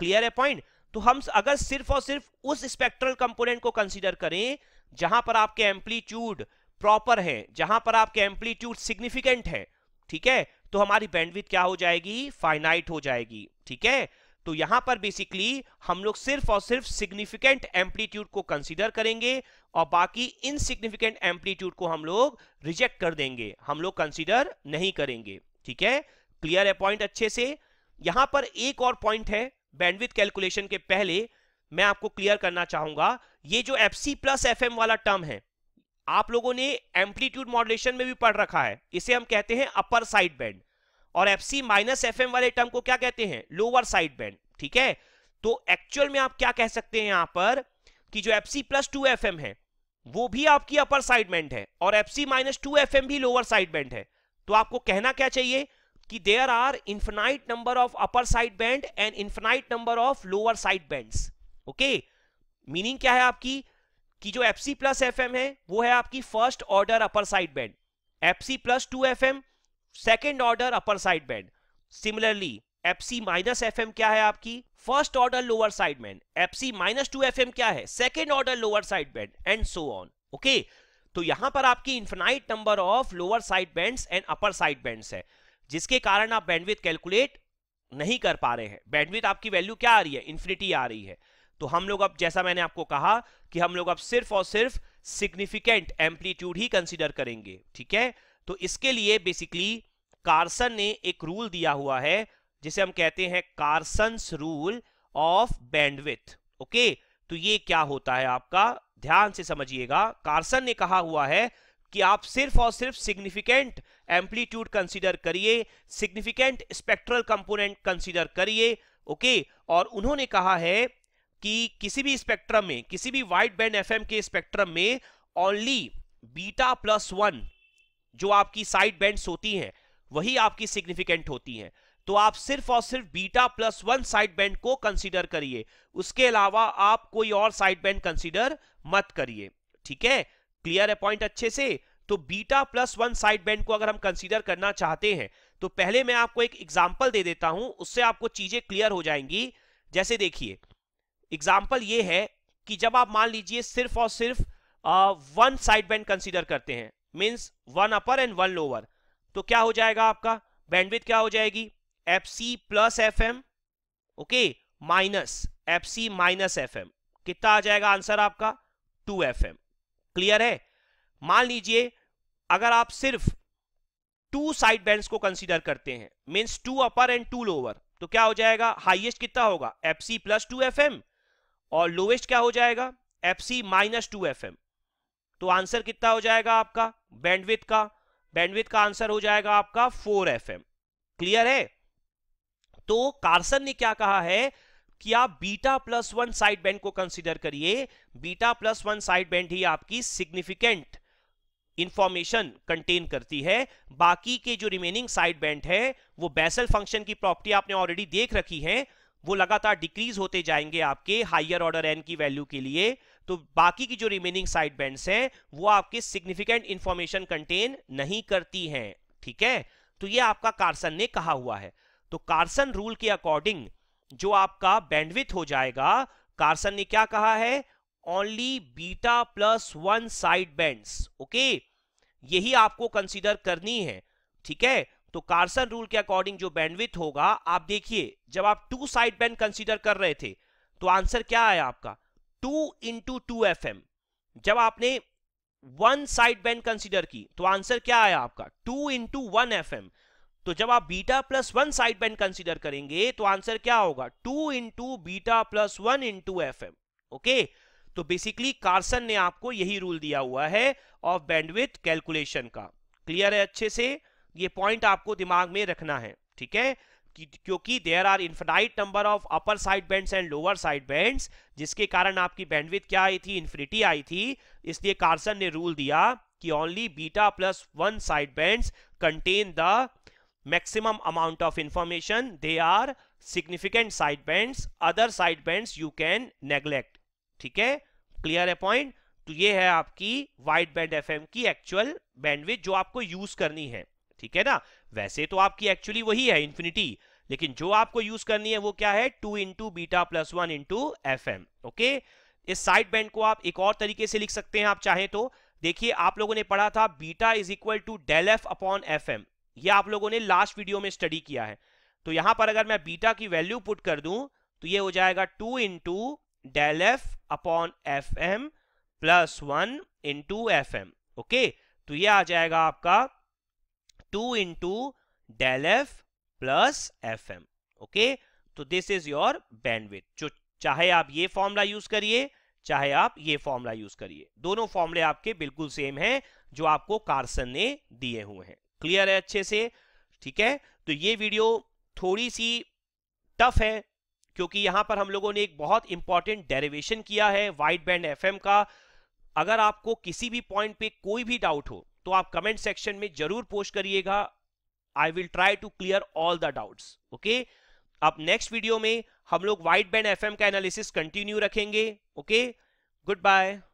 क्लियर है पॉइंट तो हम अगर सिर्फ और सिर्फ उस स्पेक्ट्रल कंपोनेंट को कंसीडर करें जहां पर आपके एम्पलीट्यूड प्रॉपर है जहां पर आपके एम्पलीट्यूड सिग्निफिकेंट है ठीक है तो हमारी बैंडविथ क्या हो जाएगी फाइनाइट हो जाएगी ठीक है तो यहां पर बेसिकली हम लोग सिर्फ और सिर्फ सिग्निफिकेंट एम्पलीट्यूड को कंसीडर करेंगे और बाकी इनसिग्निफिकेंट एम्पलीट्यूड को हम लोग रिजेक्ट कर देंगे हम लोग कंसीडर नहीं करेंगे ठीक है क्लियर है पॉइंट अच्छे से यहां पर एक और पॉइंट है बैंडविथ कैलकुलेशन के पहले मैं आपको क्लियर करना चाहूंगा ये जो F C plus F M वाला टर्म है आप लोगों ने एम्पलीट्यूड मॉडुलेशन में भी पढ़ रखा है इसे हम कहते हैं अपर साइड बैंड और F C minus F M वाले टर्म को क्या कहते हैं लोअर साइड बैंड ठीक है तो एक्चुअल में आप क्या कह सकते हैं यहां पर कि जो F C plus two F M है वो भी आपकी अपर साइड बैंड है और F C minus two F M भी लोअर साइड बैंड है तो आपको कहना क्या चाहिए कि there are infinite number of upper side band and infinite number of lower side band okay meaning क्या है आपकी कि जो F C plus F M है वो है आपकी first order upper side band F C plus two F M second order upper side band similarly F C minus F M क्या है आपकी first order lower side band F C minus two F M क्या है second order lower side band and so on okay तो यहां पर आपकी infinite number of lower side band and upper side band है जिसके कारण आप बैंडविथ कैलकुलेट नहीं कर पा रहे हैं बैंडविथ आपकी वैल्यू क्या आ रही है इन्फिनिटी आ रही है तो हम लोग अब जैसा मैंने आपको कहा कि हम लोग अब सिर्फ और सिर्फ सिग्निफिकेंट एम्पलीट्यूड ही कंसिडर करेंगे ठीक है तो इसके लिए बेसिकली कार्सन ने एक रूल दिया हुआ है जिसे हम कहते हैं Carson rule of bandwidth okay तो ये क्या होता है आपका ध्यान से समझिएगा कार्सन ने कहा हुआ है कि आप सिर्फ और सिर्फ सिग्निफिकेंट एम्पलीट्यूड कंसीडर करिए सिग्निफिकेंट स्पेक्ट्रल कंपोनेंट कंसीडर करिए ओके और उन्होंने कहा है कि किसी भी स्पेक्ट्रम में किसी भी वाइट बैंड एफ के स्पेक्ट्रम में ओनली बीटा प्लस वन जो आपकी साइड बैंड होती हैं वही आपकी सिग्निफिकेंट होती हैं तो आप सिर्फ और सिर्फ beta plus one side band को कंसीडर करिए उसके अलावा आप कोई और साइड बैंड कंसीडर मत करिए ठीक है क्लियर है पॉइंट अच्छे से तो beta plus one side band को अगर हम कंसीडर करना चाहते हैं तो पहले मैं आपको एक एग्जाम्पल दे देता हूं उससे आपको चीजें क्लियर हो जाएंगी जैसे देखिए एग्जाम्पल ये है कि जब आप मान लीजिए सिर्फ और सिर्फ वन साइड बैंड कंसीडर करते हैं means one upper and one lower तो क्या हो जाएगा आपका बैंडविथ क्या हो जाएगी F C plus F M okay minus F C minus F M कितना आ जाएगा आंसर आपका टू एफ एम क्लियर है मान लीजिए अगर आप सिर्फ टू साइड बैंड को कंसिडर करते हैं means two upper and two lower तो क्या हो जाएगा हाइएस्ट कितना होगा F C plus two F M और लोवेस्ट क्या हो जाएगा F C minus two F M तो आंसर कितना हो जाएगा आपका बैंडविथ का बैंडविथ का आंसर हो जाएगा आपका फोर एफ एम क्लियर है तो कार्सन ने क्या कहा है कि आप beta plus one side band को कंसिडर करिए beta plus one side band ही आपकी सिग्निफिकेंट इंफॉर्मेशन कंटेन करती है बाकी के जो रिमेनिंग साइड बैंड है वो बेसल फंक्शन की प्रॉपर्टी आपने ऑलरेडी देख रखी है वो लगातार डिक्रीज होते जाएंगे आपके हाइयर ऑर्डर एन की वैल्यू के लिए तो बाकी की जो रिमेनिंग साइड बैंड्स हैं वो आपके सिग्निफिकेंट इंफॉर्मेशन कंटेन नहीं करती हैं ठीक है तो ये आपका कार्सन ने कहा हुआ है तो कार्सन रूल के अकॉर्डिंग जो आपका बैंडविथ हो जाएगा कार्सन ने क्या कहा है only beta plus one side bands okay यही आपको कंसीडर करनी है ठीक है तो कार्सन रूल के अकॉर्डिंग जो बैंडविथ होगा आप देखिए जब आप टू साइड बैंड कंसीडर कर रहे थे तो आंसर क्या आया आपका two into two F M जब आपने वन साइड बैंड कंसीडर की तो आंसर क्या आया आपका two into one F M तो जब आप beta plus one side band consider करेंगे तो आंसर क्या होगा two into beta plus one into F M okay तो बेसिकली कार्सन ने आपको यही रूल दिया हुआ है ऑफ बैंडविथ कैलकुलेशन का क्लियर है अच्छे से ये पॉइंट आपको दिमाग में रखना है ठीक है क्योंकि there are infinite number of upper side bands and lower side bands जिसके कारण आपकी बैंडविथ क्या आई थी इन्फिनिटी आई थी इसलिए कार्सन ने रूल दिया कि only beta plus one side bands contain the maximum amount of information they are significant side band other side band you can neglect ठीक है क्लियर है पॉइंट तो ये है आपकी वाइड बैंड एम की एक्चुअल बैंडविथ जो आपको यूज करनी है ठीक है ना वैसे तो आपकी एक्चुअली वही है इन्फिनिटी लेकिन जो आपको यूज करनी है वो क्या है two into beta plus one into F M okay इस साइड बैंड को आप एक और तरीके से लिख सकते हैं आप चाहें तो देखिए आप लोगों ने पढ़ा था beta is equal to del F upon F M ये आप लोगों ने लास्ट वीडियो में स्टडी किया है तो यहां पर अगर मैं बीटा की वैल्यू पुट कर दूं तो ये हो जाएगा two into del F upon F M plus one into F M okay तो ये आ जाएगा आपका two two del F plus F M okay तो दिस इज योर बैंडविथ जो चाहे आप ये फॉर्मूला यूज करिए चाहे आप ये फॉर्मूला यूज करिए दोनों फॉर्मूले आपके बिल्कुल सेम हैं जो आपको कार्सन ने दिए हुए हैं क्लियर है अच्छे से ठीक है तो ये वीडियो थोड़ी सी टफ है क्योंकि यहां पर हम लोगों ने एक बहुत इंपॉर्टेंट डेरिवेशन किया है वाइड बैंड एफएम का अगर आपको किसी भी पॉइंट पे कोई भी डाउट हो तो आप कमेंट सेक्शन में जरूर पोस्ट करिएगा I will try to clear all the doubts okay अब नेक्स्ट वीडियो में हम लोग वाइट बैंड एफएम का एनालिसिस कंटिन्यू रखेंगे ओके गुड बाय